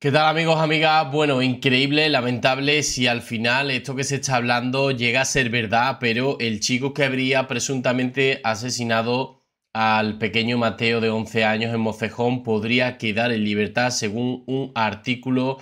¿Qué tal amigos, amigas? Bueno, increíble, lamentable si al final esto que se está hablando llega a ser verdad, pero el chico que habría presuntamente asesinado al pequeño Mateo de 11 años en Mocejón podría quedar en libertad según un artículo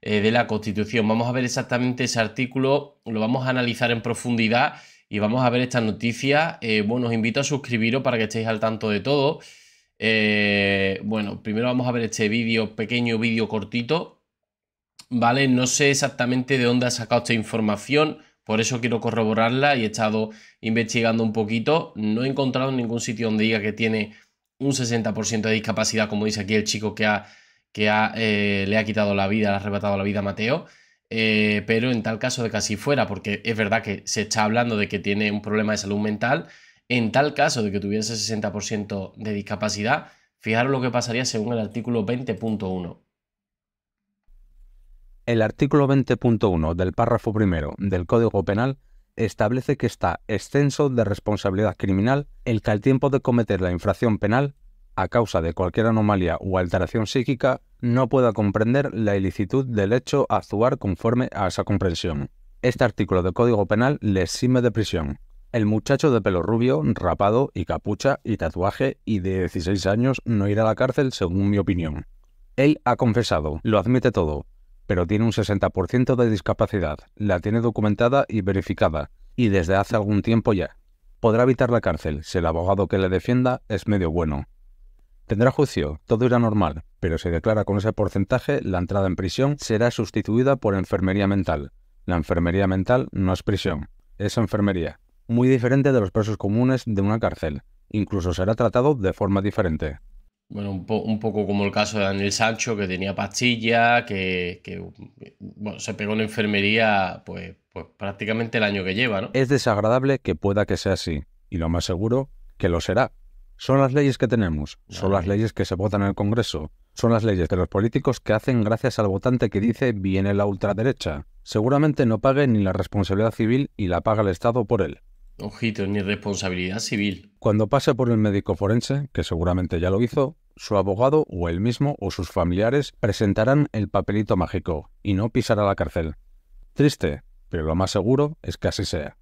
eh, de la Constitución. Vamos a ver exactamente ese artículo, lo vamos a analizar en profundidad y vamos a ver esta noticia. Eh, bueno, os invito a suscribiros para que estéis al tanto de todo. Eh, bueno, primero vamos a ver este vídeo, pequeño vídeo cortito, ¿vale? No sé exactamente de dónde ha sacado esta información, por eso quiero corroborarla y he estado investigando un poquito. No he encontrado ningún sitio donde diga que tiene un 60% de discapacidad, como dice aquí el chico que, que eh, le ha quitado la vida, le ha arrebatado la vida a Mateo. Eh, pero en tal caso de casi fuera, porque es verdad que se está hablando de que tiene un problema de salud mental, en tal caso de que tuviese 60% de discapacidad, fijaros lo que pasaría según el artículo 20.1. El artículo 20.1 del párrafo primero del Código Penal establece que está extenso de responsabilidad criminal el que al tiempo de cometer la infracción penal, a causa de cualquier anomalía o alteración psíquica, no pueda comprender la ilicitud del hecho a actuar conforme a esa comprensión. Este artículo del Código Penal le exime de prisión, el muchacho de pelo rubio, rapado y capucha y tatuaje y de 16 años no irá a la cárcel según mi opinión. Él ha confesado, lo admite todo, pero tiene un 60% de discapacidad, la tiene documentada y verificada, y desde hace algún tiempo ya. Podrá evitar la cárcel si el abogado que le defienda es medio bueno. Tendrá juicio, todo irá normal, pero si declara con ese porcentaje, la entrada en prisión será sustituida por enfermería mental. La enfermería mental no es prisión, es enfermería muy diferente de los presos comunes de una cárcel. Incluso será tratado de forma diferente. Bueno, un, poco como el caso de Daniel Sancho, que tenía pastilla, que, se pegó en enfermería pues, pues prácticamente el año que lleva, Es desagradable que pueda que sea así, y lo más seguro que lo será. Son las leyes que tenemos, son las leyes que se votan en el Congreso, son las leyes de los políticos que hacen gracias al votante que dice viene la ultraderecha. Seguramente no pague ni la responsabilidad civil y la paga el Estado por él. Ojito, ni responsabilidad civil. Cuando pase por el médico forense, que seguramente ya lo hizo, su abogado o él mismo o sus familiares presentarán el papelito mágico y no pisará la cárcel. Triste, pero lo más seguro es que así sea.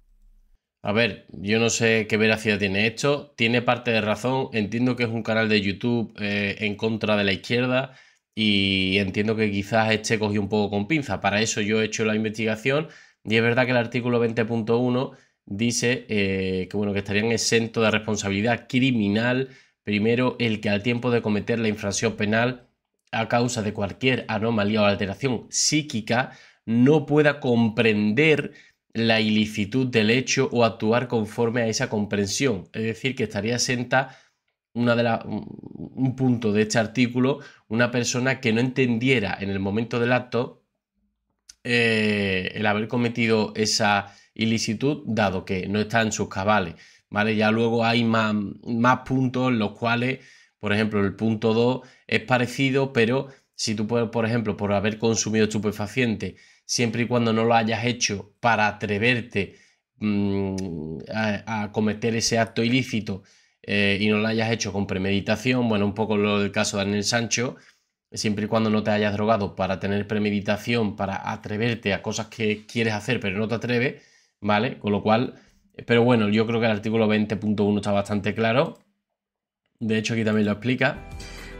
A ver, yo no sé qué veracidad tiene esto, tiene parte de razón, entiendo que es un canal de YouTube eh, en contra de la izquierda y entiendo que quizás este cogió un poco con pinza, para eso yo he hecho la investigación y es verdad que el artículo 20.1 dice eh, que, bueno, que estarían exentos de responsabilidad criminal, primero el que al tiempo de cometer la infracción penal a causa de cualquier anomalía o alteración psíquica, no pueda comprender la ilicitud del hecho o actuar conforme a esa comprensión. Es decir, que estaría exenta una de un punto de este artículo, una persona que no entendiera en el momento del acto eh, el haber cometido esa ilicitud, dado que no está en sus cabales. ¿vale? Ya luego hay más, puntos en los cuales, por ejemplo, el punto 2 es parecido, pero si tú, puedes, por ejemplo, por haber consumido estupefaciente, siempre y cuando no lo hayas hecho para atreverte mm, a, cometer ese acto ilícito eh, y no lo hayas hecho con premeditación, bueno, un poco lo del caso de Daniel Sancho, siempre y cuando no te hayas drogado para tener premeditación, para atreverte a cosas que quieres hacer pero no te atreves, ¿vale? Con lo cual, pero bueno, yo creo que el artículo 20.1 está bastante claro. De hecho, aquí también lo explica.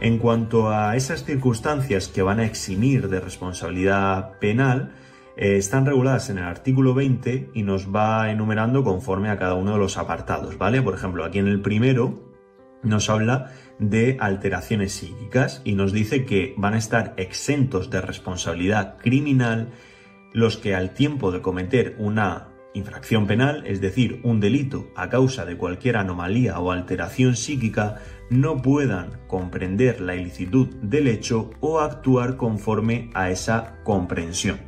En cuanto a esas circunstancias que van a eximir de responsabilidad penal, eh, están reguladas en el artículo 20 y nos va enumerando conforme a cada uno de los apartados, ¿vale? Por ejemplo, aquí en el primero nos habla de alteraciones psíquicas y nos dice que van a estar exentos de responsabilidad criminal los que al tiempo de cometer una Infracción penal, es decir, un delito a causa de cualquier anomalía o alteración psíquica, no puedan comprender la ilicitud del hecho o actuar conforme a esa comprensión.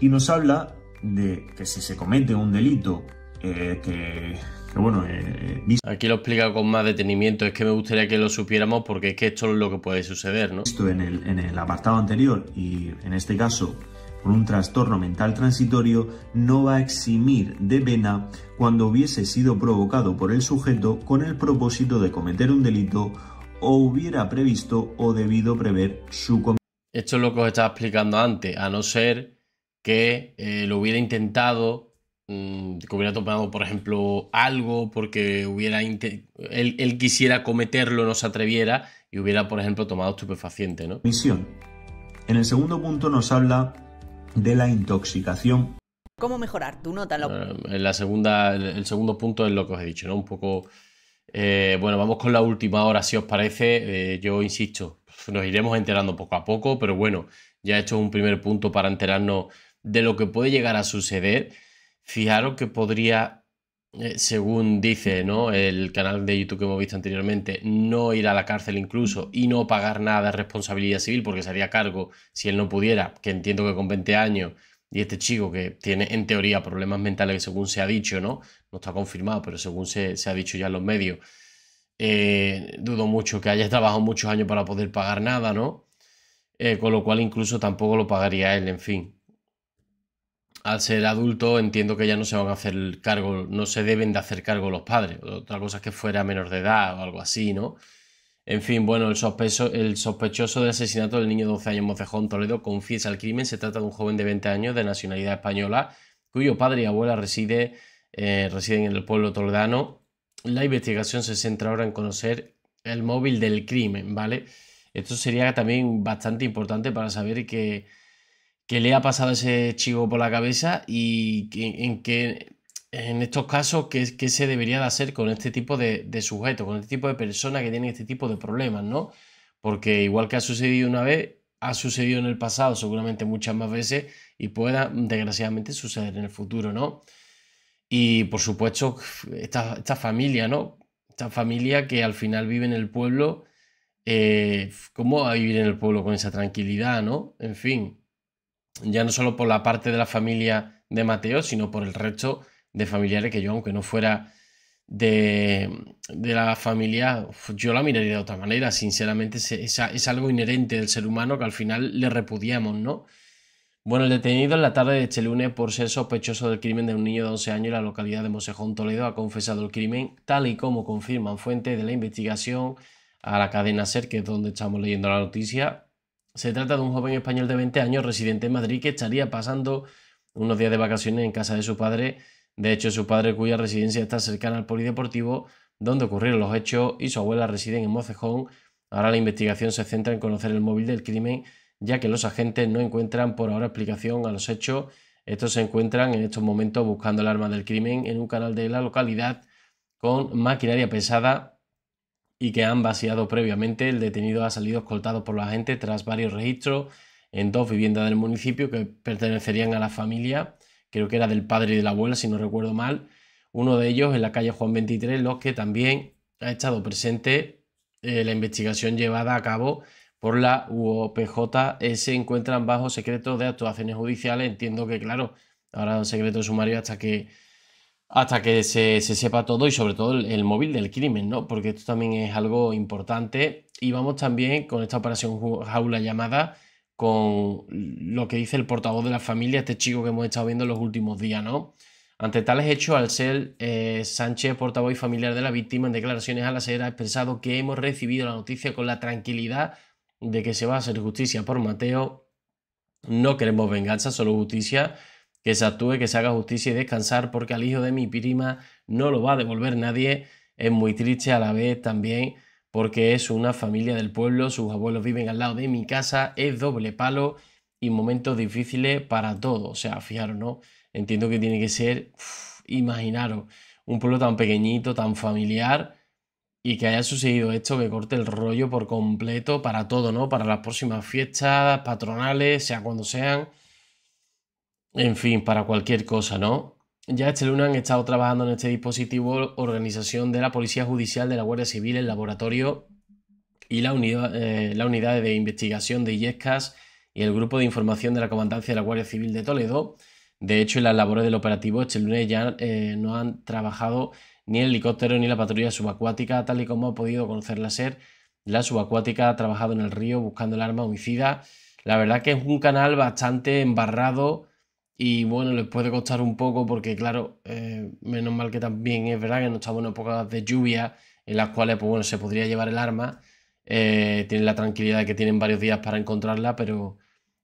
Y nos habla de que si se comete un delito eh, que, bueno... Eh, eh, Aquí lo explica con más detenimiento, es que me gustaría que lo supiéramos porque es que esto es lo que puede suceder, ¿no? Esto en el apartado anterior y en este caso por un trastorno mental transitorio no va a eximir de pena cuando hubiese sido provocado por el sujeto con el propósito de cometer un delito o hubiera previsto o debido prever su comisión. Esto es lo que os estaba explicando antes, a no ser que eh, lo hubiera intentado, mm, que hubiera tomado, por ejemplo, algo porque hubiera él, quisiera cometerlo, no se atreviera y hubiera, por ejemplo, tomado estupefaciente, ¿no? Misión. En el segundo punto nos habla de la intoxicación. ¿Cómo mejorar tu nota? Eh, en la segunda, el segundo punto es lo que os he dicho, ¿no? Un poco... Eh, bueno, vamos con la última hora, si os parece. Eh, yo insisto, nos iremos enterando poco a poco, pero bueno, ya he hecho un primer punto para enterarnos de lo que puede llegar a suceder. Fijaros que podría eh, según dice ¿no? el canal de YouTube que hemos visto anteriormente, no ir a la cárcel incluso y no pagar nada de responsabilidad civil porque sería cargo si él no pudiera, que entiendo que con 20 años y este chico que tiene en teoría problemas mentales, que según se ha dicho, ¿no? No está confirmado, pero según se, ha dicho ya en los medios, eh, dudo mucho que haya trabajado muchos años para poder pagar nada, ¿no? Eh, con lo cual incluso tampoco lo pagaría él, en fin al ser adulto entiendo que ya no se van a hacer cargo, no se deben de hacer cargo los padres. Otra cosa es que fuera menor de edad o algo así, ¿no? En fin, bueno, el, sospechoso del asesinato del niño de 12 años Mocejón Toledo confiesa el crimen. Se trata de un joven de 20 años de nacionalidad española cuyo padre y abuela eh, residen en el pueblo toledano. La investigación se centra ahora en conocer el móvil del crimen, ¿vale? Esto sería también bastante importante para saber que que le ha pasado ese chivo por la cabeza y en que en estos casos ¿qué, se debería de hacer con este tipo de, sujetos, con este tipo de personas que tienen este tipo de problemas, ¿no? Porque igual que ha sucedido una vez, ha sucedido en el pasado, seguramente muchas más veces, y pueda desgraciadamente suceder en el futuro, ¿no? Y por supuesto, esta, familia, ¿no? Esta familia que al final vive en el pueblo, eh, ¿cómo va a vivir en el pueblo con esa tranquilidad, ¿no? En fin, ya no solo por la parte de la familia de Mateo, sino por el resto de familiares que yo, aunque no fuera de, la familia, yo la miraría de otra manera, sinceramente es, es algo inherente del ser humano que al final le repudiamos, ¿no? Bueno, el detenido en la tarde de este lunes por ser sospechoso del crimen de un niño de 11 años en la localidad de Mosejón, Toledo, ha confesado el crimen, tal y como confirman fuentes de la investigación a la cadena SER, que es donde estamos leyendo la noticia, se trata de un joven español de 20 años residente en Madrid que estaría pasando unos días de vacaciones en casa de su padre. De hecho, su padre, cuya residencia está cercana al polideportivo donde ocurrieron los hechos, y su abuela residen en Mocejón. Ahora la investigación se centra en conocer el móvil del crimen, ya que los agentes no encuentran por ahora explicación a los hechos. Estos se encuentran en estos momentos buscando el arma del crimen en un canal de la localidad con maquinaria pesada y que han vaciado previamente. El detenido ha salido escoltado por la gente tras varios registros en dos viviendas del municipio que pertenecerían a la familia, creo que era del padre y de la abuela, si no recuerdo mal. Uno de ellos en la calle Juan 23, los que también ha estado presente eh, la investigación llevada a cabo por la UOPJ. Eh, se encuentran bajo secreto de actuaciones judiciales. Entiendo que, claro, ahora secreto sumario hasta que hasta que se, se, sepa todo y sobre todo el, móvil del crimen, ¿no? Porque esto también es algo importante. Y vamos también con esta operación jaula llamada con lo que dice el portavoz de la familia, este chico que hemos estado viendo en los últimos días, ¿no? Ante tales hechos, al ser eh, Sánchez, portavoz y familiar de la víctima, en declaraciones a la SER ha expresado que hemos recibido la noticia con la tranquilidad de que se va a hacer justicia por Mateo. No queremos venganza, solo justicia que se actúe, que se haga justicia y descansar, porque al hijo de mi prima no lo va a devolver nadie. Es muy triste a la vez también, porque es una familia del pueblo, sus abuelos viven al lado de mi casa, es doble palo y momentos difíciles para todos. O sea, fijaros, ¿no? Entiendo que tiene que ser, imaginaros, un pueblo tan pequeñito, tan familiar, y que haya sucedido esto que corte el rollo por completo para todo, ¿no? Para las próximas fiestas patronales, sea cuando sean en fin, para cualquier cosa, ¿no? Ya este lunes han estado trabajando en este dispositivo organización de la Policía Judicial de la Guardia Civil, el laboratorio y la eh, unidad, de investigación de IESCAS y el grupo de información de la Comandancia de la Guardia Civil de Toledo. De hecho, en las labores del operativo este lunes ya eh, no han trabajado ni el helicóptero ni la patrulla subacuática, tal y como ha podido conocerla SER. La subacuática ha trabajado en el río buscando el arma homicida. La verdad que es un canal bastante embarrado y bueno, les puede costar un poco porque, claro, eh, menos mal que también es verdad que no estamos en épocas de lluvia en las cuales, pues bueno, se podría llevar el arma. Eh, tienen la tranquilidad de que tienen varios días para encontrarla, pero,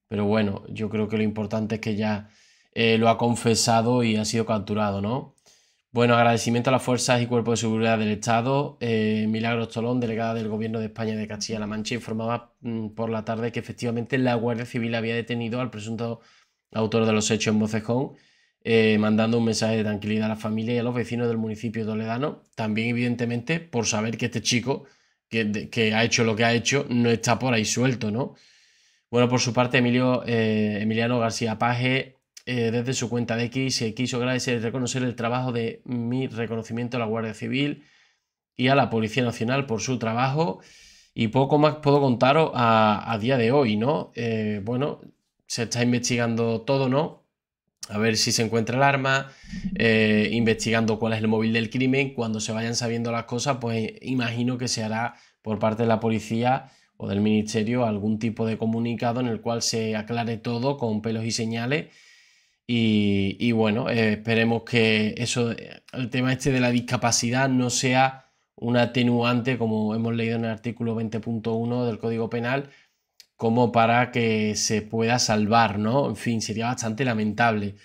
pero bueno, yo creo que lo importante es que ya eh, lo ha confesado y ha sido capturado, ¿no? Bueno, agradecimiento a las fuerzas y cuerpos de seguridad del Estado. Milagros Tolón, delegada del Gobierno de España de Castilla-La Mancha, informaba mm, por la tarde que efectivamente la Guardia Civil había detenido al presunto autor de los hechos en Bocejón, eh, mandando un mensaje de tranquilidad a la familia y a los vecinos del municipio toledano. También, evidentemente, por saber que este chico que, ha hecho lo que ha hecho no está por ahí suelto, ¿no? Bueno, por su parte, Emilio, eh, Emiliano García Paje, eh, desde su cuenta de X, se quiso agradecer y reconocer el trabajo de mi reconocimiento a la Guardia Civil y a la Policía Nacional por su trabajo. Y poco más puedo contaros a, día de hoy, ¿no? bueno, se está investigando todo, ¿no? A ver si se encuentra el arma, eh, investigando cuál es el móvil del crimen. Cuando se vayan sabiendo las cosas, pues imagino que se hará por parte de la policía o del ministerio algún tipo de comunicado en el cual se aclare todo con pelos y señales. Y, bueno, eh, esperemos que eso, el tema este de la discapacidad no sea un atenuante, como hemos leído en el artículo 20.1 del Código Penal, como para que se pueda salvar, ¿no? En fin, sería bastante lamentable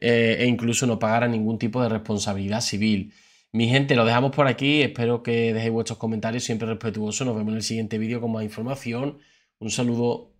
eh, e incluso no pagara ningún tipo de responsabilidad civil. Mi gente, lo dejamos por aquí, espero que dejéis vuestros comentarios siempre respetuosos, nos vemos en el siguiente vídeo con más información, un saludo.